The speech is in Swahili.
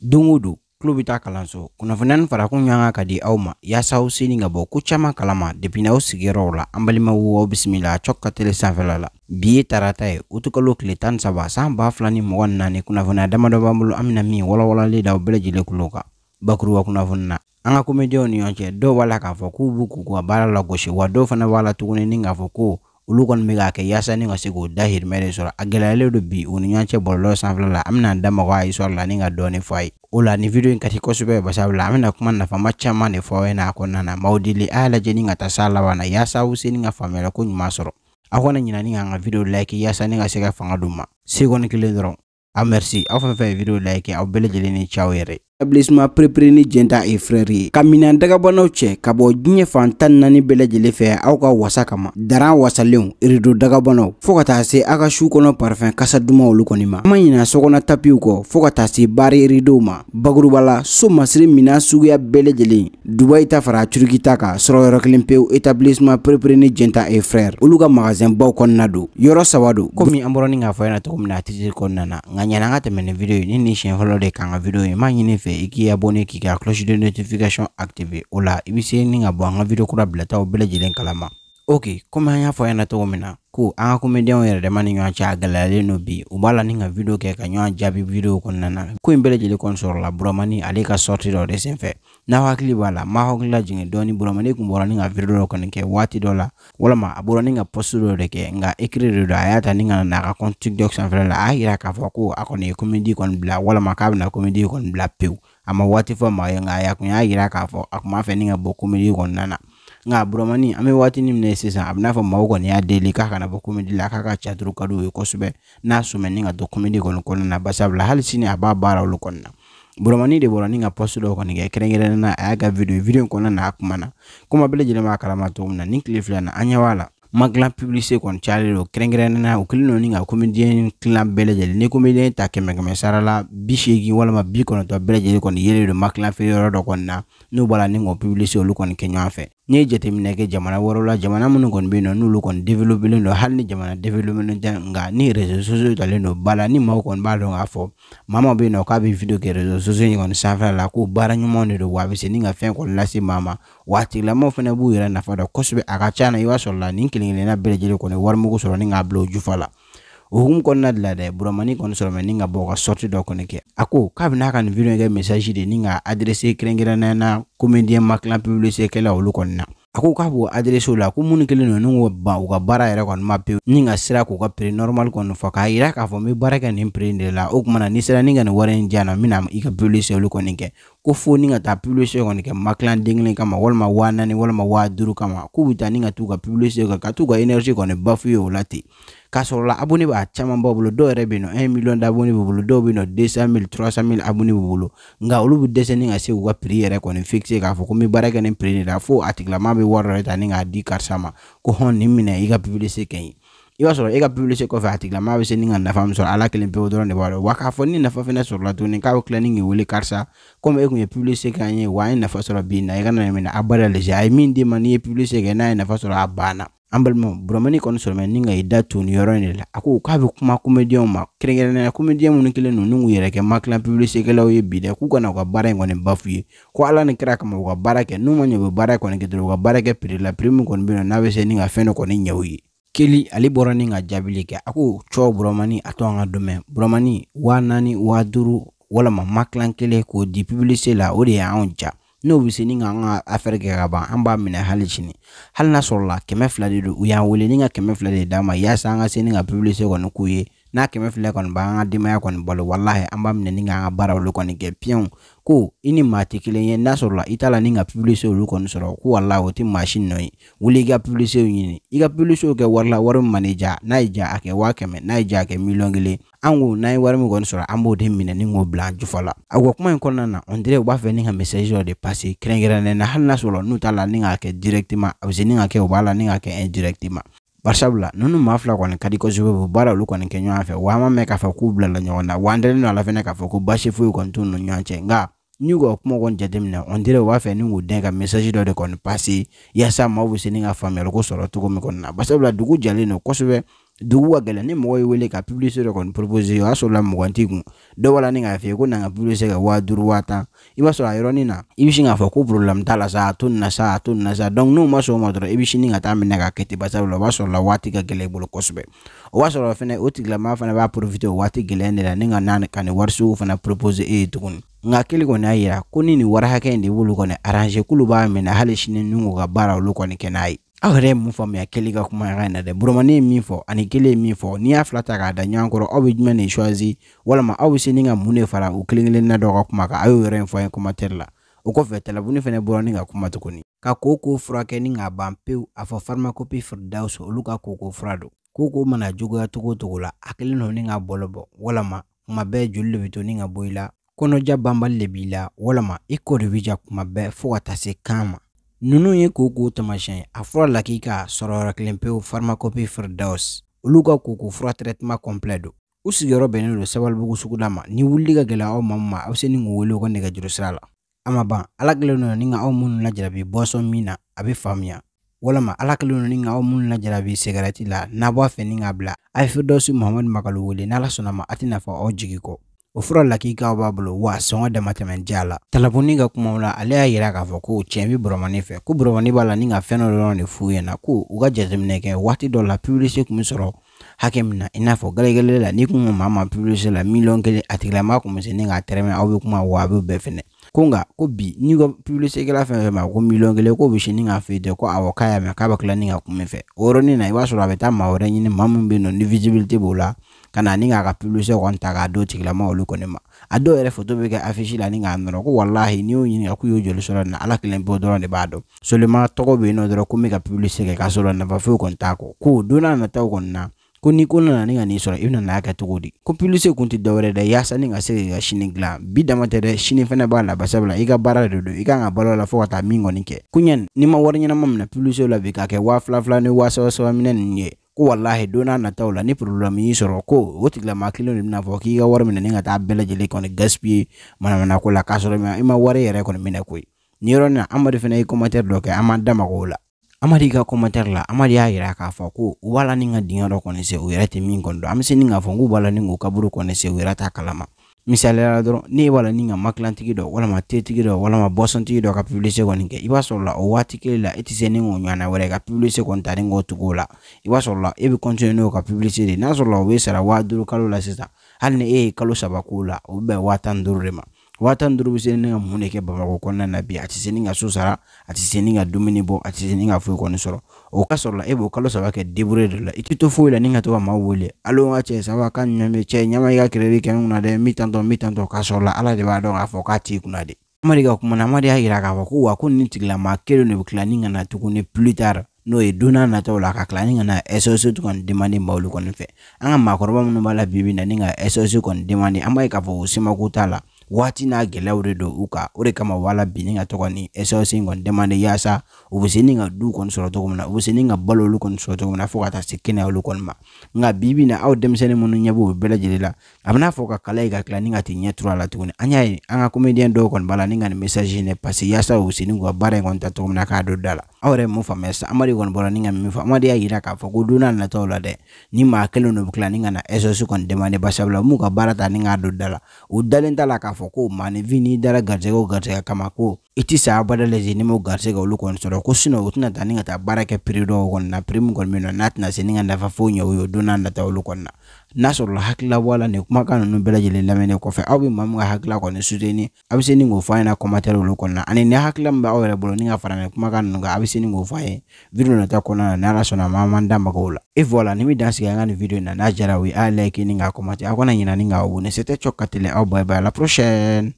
don o don tulo kalanso kunnafoniya ni farakun ɲanga ka di aw ma yaasa aw seni ka bɔ ko caaman kalama depi n'aw sigiyɔrɔw la an balimawo aw bisimila cɔk ka tele sanfɛla la bi ye tarata ye o kile tan saba saan b'a fila ni mɔgɔ nani kunnafoniya damadɔ b'an bolo an bena min walawalalen daw bɛlɛjɛlen kulo kan bakuruba kunnafoni na an ka komediɛnw ni ɲɔgɔn cɛ dɔw b'a la k'a fɔ k'u b'u k'u ka baara lagosi wa dɔw fana b'a la tuguni ni k'a fɔ ko olu kɔni bɛ k'a kɛ yaasa ni ka se k'o dahirimɛ de sɔrɔ a gɛlɛyalen do bi u ni ɲɔgɔn cɛ bɔlɔlɔ sanfɛla la an bɛna an da maga a histoire la ni ka dɔɔni fɔ a ye o la nin video in ka di kosɛbɛ basabula an bɛna kuma nafama caman de fɔ aw ɲɛna a kɔnɔna na maaw deli a y'a lajɛ ni ka taa s'a laban na yaasa aw se ni ka faamuyali ko ɲuman sɔrɔ aw kana ɲina ni k'an ka video like yaasa ni ka se ka fanga d'u ma se kɔni kelen dɔrɔn a merci aw fɛn fɛn ye video like aw bɛɛ lajɛlen ni ciao yɛrɛ establishement perepereli jɛnta ye frɛri ka minan dagabanaw cɛ ka bɔ diɲɛ fan tan naani bɛɛ lajɛlen fɛ aw ka wasa kama daran wasalenw irido dagabanaw fɔɔ ka taa se aw ka su kɔnɔ parifɛn kasa duma olu kɔni ma an ma ɲina sɔgɔna tapiw kɔ fɔɔ ka taa se baari iridow ma baguruba so masiri minan suguya bɛɛ lajɛlen dubayi ta fara turuki ta kan sɔrɔ yɔrɔ kelen pewu etablissement ni jenta e frɛr olu ka magasin baw kɔnɔna don yɔrɔ saba don komi an ni k'a fɔ ɲɛna cogo min na a titiri kɔnɔna na nka ɲana an ka tɛmɛ ni video ye ni nin siɲɛ fɔlɔ de k'an ka video ye m'a ɲini fɛ fɛ i k'i abonné k'i ka cloche de notification active o la i be se ni ka bɔ an ka video kura bilataw bɛlajɛlen lajɛlen kalama ok komi an y'a fɔ yana ɲɛna mina min na ko an ka komediɲɛw yɛrɛ dɛma ni ɲɔgɔn cɛ a gɛlɛyalen no bi u b'a la ni ka video kɛ ka ɲɔgɔn jaabi video kɔnɔna na ko in bɛɛ kɔni sɔrɔla buramani ale ka sorti dɔ de senfɛ n'aw hakili b'a la ma hakili lajigin dɔɔni bolo ne kun bɔra ni ka video dɔ kɔni kɛ waati dɔ la walama a bɔra ni ka post dɔ de kɛ nka écrit de don a y'a ta ni ka na a ka compte tiktok sanfɛla la a y'a yira k'a fɔ ko a kɔni ye comédie kɔni bila walama k'a bɛna comédie kɔni bila pewu a ma waati fɔ maa ye nka a kun y'a yira k'a fɔ a kun b'a fɛ ni ka bɔ komedi kɔnɔna na nka buramani an bɛ waatini min na sisan a bɛ n'a fɔ maaw kɔni y'a deli k'a kana bɔ komedi la k'a ka caturu ka d'u ye kosɛbɛ n'a sɔmɛni ka to komedi kɔni kɔnɔna na barisabula hali sini a b'a baara olu kɔni na bɔrɔmani de bɔra ni ka pɔsi dɔ kɔni kɛ kɛrɛnkɛrɛnnen na a y'a ka video video in na akumana kuma na kuma bɛɛ b'a kalama cogo na nin na an magla b'a la magilan publicité kɔni cayalen do kɛrɛnkɛrɛnnen na u kɛlen ni ka comedien kilan ni comedien ta kɛmɛ kɛmɛ sarala la bi wala ma bi kɔnɔntɔn bɛɛ lajɛlen kɔni yelen don makilan feere yɔrɔ dɔ kɔni na n'u b'a la ni k'o publicité olu kɔni kɛ ɲɔgɔn fɛ n'i ye jateminɛ kɛ jamana wɛrɛw la jamana minnu kɔni bɛ nɔ n'olu kɔni developelen don hali ni jamana developelen tɛ nka ni réseaux sociaux talen don ba ni maaw kɔni b'a dɔn k'a fɔ maa min nɔ k'a bɛ video kɛ réseaux sociaux in kɔni sanfɛla la ko baara ɲumanw de don wa a bɛ se ni ka fɛn kɔni lase maa ma wa b'u yɛrɛ nafa dɔn kosɛbɛ a ka ca na i b'a sɔrɔ nin kelen kelenna bɛɛ kɔni wari sɔrɔ ni k'a bila o jufa la o hukumu kɔnɔna de la dɛ buramani kɔni sɔrɔ mɛ ni ka bɔ ka sɔriti dɔ kɔni kɛ a ko k'a bena ka nin video kɛ mesaji de ni ka adrese kɛrɛnkɛrɛnnaya na komediyɛn makilan publisekɛla olu kɔni na a ko k'a b'o adresew la ko minnu kelen don ni ko ban u ka baara yɛrɛ kɔni ma pewu ni ka sira k'u ka pere normal kɔni fɔ k'a yira k'a fɔ n bɛ baara kɛ nin pere de la o kuma ni sera ni ka nin wari in nɔ n i ka publise olu kɔni kɛ ko fo ni ka taa publise kɔni kɛ makilan den kelen kama walima waa naani walima waa duuru kama k'u bɛ taa ni ka t'u ka publise kɛ ka t'u ka energie kɔni bafu ye o la ten k'a sɔrɔ la abonné b'a caman b'a bolo dɔw yɛrɛ bɛ yen nɔ 1 million d'abonnés b'u bolo dɔw bɛ yen nɔ 200000 300000 abonnés b'u bolo nka olu bɛ dɛsɛ ni ka se u ka prix yɛrɛ kɔni fixer k'a fɔ ko n bɛ baara kɛ nin prix de la fo a tigilamaa bɛ wari dɔ ta ni k'a di karisa ma ko hɔn nin minɛ i ka publicité kɛ n ye i b'a sɔrɔ e ka publicité kɔfɛ a tigilamaa bɛ se ni ka nafa min sɔrɔ ala kelen pewu dɔrɔn de b'a dɔn wa k'a fɔ ni nafa fana sɔrɔla tuguni k'a bɛ tila ni k'i wele karisa komi e tun ye publicité kɛ an ye wa an ye nafa sɔrɔ bi na i ka na minɛ abada lese a ye min d'i ma n'i ye publicité kɛ n'a ye nafa sɔrɔ a banna an balimaw buramanin kɔni sɔrɔmɛ ni ka i da tu nin yɔrɔ de la a ko k'a bɛ kuma komediyɛnw ma kɛrɛnkɛrɛnnenya komediyɛn minnu kelen don ni k'u yɛrɛ kɛ makilan pibilisekɛlaw ye bi dɛ k'u kana u ka baara in kɔni bafu ye ko ala ni kira kama u ka baara kɛ n'u ma ɲɛ u bɛ baara kɔni kɛ dɔrɔn u ka baara kɛ piri la piri min kɔni bɛ yen n'a bɛ se ni ka fɛn dɔ kɔni ɲɛ u ye keli ale bɔra ni ka jaabili kɛ a ko cɔ buramani a to an ka dɔmɛ buramani waa naani waa duuru walama makilan kelen k'o di pibilise la o de y'anw ja n'o bɛ se ni k'an ka afɛri kɛ ka ban an b'a minɛ hali sini hali n'a sɔrɔ la kɛmɛ fila de don u y'an wele ni ka kɛmɛ fila de d'a ma yaasa an ka se ni ka kɔni k'u ye n'a kɛmɛ fila kɔni b'an ka denbaya kɔni balo walahi an b'a minɛ ni k'an ka baara olu kɔni kɛ piɲɛw ko i ni maa tɛ kelen ye n'a sɔrɔla i t'a la ni ka publise olu kɔni sɔrɔ ko walahi o tɛ maa si nɔ ye wuli i ka publisew ɲini i ka publisew kɛ wari la wari min man'i ja n'a y'i ja a kɛ waa kɛmɛ n'a y'i ja a kɛ miliyɔn kelen an ko n'an ye wari min kɔni sɔrɔ an b'o de minɛ ni k'o bila an jufa la a ka kuma in kɔnɔna na on dirait u b'a fɛ ni ka message dɔ de passer kɛrɛnkɛrɛnnen na hali n'a sɔrɔ n'u t'a la ni k'a kɛ directement a bɛ se ni ka kɛ u b'a la ni k'a kɛ indirectement barisabula nunu maa fila kɔni ka di kosɛbɛ u baara olu kɔni kɛ ɲɔgɔn fɛ wa an ma mɛn k'a fɔ k'u bilala ɲɔgɔn na wa an dalen don la fɛnɛ k'a fɔ ko baasi foyi kɔni t'u ni ɲɔgɔn cɛ nka n'i y'u ka kuma kɔni jateminɛ on dirait u b'a fɛ ni k'u dɛn ka message dɔ de kɔni passer yaasa maaw bɛ se ni ka faamuyali ko sɔrɔ cogo min kɔni na barisabula dugu jɛlen don kosɛbɛ dugu ni mɔgɔ ye wele ka publicité dɔ kɔni proposer o la kun dɔw la ni k'a f'i ko na n ka publicité kɛ waa tan i b'a a na i bɛ sin k'a fɔ la sa a na sa a sa donc n'o ma sɔn o ma dɔrɔn i minɛ k'a kɛ ten barisa o ka gɛlɛn bolo kosɛbɛ o fɛnɛ o tigilamaa fana b'a profiter o waati gɛlɛya de la ni ka na ka nin fana proposer e tuguni nka kelen kɔni a yira ko ni nin wari de b'olu kɔni arranger k'olu b'a minɛ hali sini ni ka baara olu kɔni kɛ n'a ye aw yɛrɛ ye mun faamuya kɛli ka kuma yaga na dɛ burumani ye min fɔ ani kelen ye min fɔ n'i y'a fila ta k'a da ɲɔgɔn kɔrɔ aw bɛ jumɛn de suwazi walama aw bɛ se ni ka mun de fara u kelen kelen na dɔ ka kuma kan a y'o yɔrɔ fɔ ye kɔmatɛri la o kɔfɛ talabuni fɛnɛ bɔra ni ka kuma tuguni ka koko furakɛ ni k'a ban pewu a fɔ farmakopi firdawus olu ka koko fura don koko mana juguya togo togo la a kelen don ni ka bɔlɔ bɔ walama kuma bɛɛ joli le be to ni ka bɔ i la kɔnɔja banbali le b'i la walama i e kɔ de bi kuma bɛɛ fɔɔ ka ta se kan ma nunu ye koko tamasiyɛn a fura lakika k'a sɔrɔ yɔrɔ kelen pewu Pharmacopie Firdaus olu ka koko fura traitement complet do U sigiyɔrɔ bɛnnen don Sabalibugu suguda ma ni wulili ka gɛlɛn aw ma ma a be se ni k'u wele u ka nɛgɛjuru sira la. A ma ban Ala kelen don ni ka aw minnu lajarabi boisson min na a be faamuya walima Ala kelen don ni ka aw minnu lajarabi cigarette la n'a' b'a fɛ ni k'a bila a' ye Firdawusi Mahamadu Makalu wele n'Ala sɔnn'a a' tɛna fɔ aw jigi kɔ o fura lakikaw b'a bolo wa sɔngɔ dama tɛmɛ ja la talabuni ka kumaw la ale y'a yira k'a fɔ ko tiɲɛ bi bɔrɔmani fɛ ko bɔrɔmani b'a la ni ka fɛn dɔ dɔrɔn de f'u ɲɛna ko u ka jateminɛ kɛ waati dɔ la publise kun be sɔrɔ hakɛ min na i n'a fɔ gɛlɛgɛlɛ la ni kun ka maa ma publise la miliyɔn kelen a tigilamaa kun be se ni k'a tɛrɛmɛ aw be kuma wa a be bɛɛ fɛnɛ ko nka ko bi n'i ka publisekɛla fɛn fɛn ma ko miliyɔn kelen ko bɛ sini k'a fɛ yen tɛ ko awɔ k'a y'a mɛn k'a bɛ tila ni ka kun min fɛ o yɔrɔnin na i b'a sɔrɔ a bɛ taa maa wɛrɛ ɲini maa min bɛ yen nɔ ni visibilité b'o la kana na ni k'a ka publicité kɔni ta k'a d'o tigilama olu kɔni ma a do yɛrɛ foto bɛ kɛ affiche la ni k'a nɔrɔ ko walahi n'i y'u ɲininka k'u y'o joli sɔrɔ na ala kelen bɔ dɔrɔn de b'a dɔn solema tɔgɔ bɛ yen nɔ dɔrɔn ko n bɛ ka publicité kɛ k'a sɔrɔ nafa foyi kɔni t'a kɔ ko don n'a nataw kɔni na ko ni ko nana ni ka nin sɔrɔ i bɛna n'a kɛ cogo di ko publicité kun tɛ dɔwɛrɛ dɛ yaasa ni ka se ka sini dilan bi dama tɛ dɛ sini fɛnɛ b'a la barisabula i ka baara de don i kan ka balo la fo ka taa min kɔni kɛ ko n'i ma wari ɲɛnama minɛ publicité la bi k'a kɛ waa fila fila ni waa saba saba minɛ ninnu ye ko walahi donna nataw la ni problème y'i sɔrɔ ko o tigilamaa kelen de bɛna fɔ k'i ka wari minɛ ni ka taa bɛɛ lajɛlen kɔni gaspiller manamana ko la k'a sɔrɔ i ma wari yɛrɛ kɔni minɛ koyi nin yɔrɔ in na amadu fana ye commentaire dɔ kɛ an m'an da maga o la amadi ka commentaire la amadi y'a yira k'a fɔ ko u b'a la ni ka dingɛ dɔ kɔni se u yɛrɛ tɛ min kɔni dɔn an bɛ se ni k'a fɔ k'u b'a la ni k'u kaburu kɔni se u yɛrɛ t'a kalama misaliyala dɔrɔn ne b'a la ni ka makilantigi dɔ walama tetigi dɔ walama bɔsɔntigi dɔ ka publise kɔni kɛ i b'a sɔrɔ la o waati kelen la e i tɛ se ni k'o ɲɔgɔnna wɛrɛ ka publise kɔni tari k'o tugu o la i b'a sɔrɔ la e bɛ kɔntiniye n'o ka publise de n'a sɔrɔ la o bɛ sara waa duuru kalo la sisan hali ni e ye kalo saba k'o la o bɛ bɛn waa tan ni duuru de ma waa tan duuru bɛ se ni ne ka mun de kɛ bamakɔ kɔnɔna na bi a tɛ se ni ka so sara a tɛ se ni ka dumuni bɔ a tɛ se ni ka foyi kɔni sɔrɔ o ka sɔrɔ la e b'o kalo saba kɛ debure de la i tɛ to foyi la ni ka to ka maa wele hali ka cɛ saba ka ɲuman cɛ ɲama i ka kɛlɛli kɛ n kunna dɛ n tantɔ n tantɔ k'a sɔrɔ la ala de b'a dɔn k'a fɔ k'a t'i kunna de amadu ka kuma na amadu y'a yira k'a fɔ ko wa ko nin tigilamaa kelen de bɛ tila ni ka na tuguni plus tard n'o ye don nataw la ka tila ni ka na SOS tun kɔni demande n b'olu kɔni fɛ an ka maakɔrɔba minnu b'a la bi na ni ka SOS kɔni demande an b'a ye k'a fɔ o semako t'a la waati n'a gɛlɛyaw de don u kan kama wala bi ni ka tɔgɔ ni SOS in kɔni demande yaasa u ni ka du kɔni sɔrɔ cogo min na ni ka balo olu kɔni sɔrɔ cogo min na fo ka taa se ma nka bi na aw denmisɛnnin minnu ɲɛ b'o bɛɛ lajɛlen la a bɛ n'a fɔ ka kala la tuguni an y'a ye an ka comédien dɔw ni ka nin message in dɛ ni k'u ka baara in kɔni ta cogo min na k'a don da la aw yɛrɛ ye y'a yira k'a fɔ n'a nataw la ni maa kelen de na SOS kɔni demande barisabula u m'u ka baara ta la u fɔ ko manifin n'i dara garijɛgɛ o garijɛgɛ kama ko i ti sa abada lajɛ n'i m'o garijɛgɛ olu kɔni sɔrɔ ko sinɔ o tɛna taa ni ka taa baara kɛ piri dɔw kɔni na piri min kɔni bɛ yen nɔ n'a tɛna se ni ka nafa foyi ɲɛ o ye don n'a nata nataw kɔni na n'a sɔrɔla hakilila bɔ a la nin kumakan ninnu bɛɛ lajɛlen lamɛnnen kɔfɛ aw bɛ maa min ka hakilila kɔni suteni aw bɛ se ni k'o fɔ an ɲɛna kɔmatɛriw olu kɔnɔna ani ni hakilila min b'aw yɛrɛ bolo ni ka fara nin kumakan ninnu kan aw bɛ se ni k'o fɔ an ye video nata kɔnɔna na n'ala sɔnna ma an man da magow la et voilà ni min dan sigi an ka nin video in na n'a diyara aw ye a y'a like ni k'a commenter aw kana ɲina ni k'a abonner c'était Chock ka tele aw bye bye à la prochaine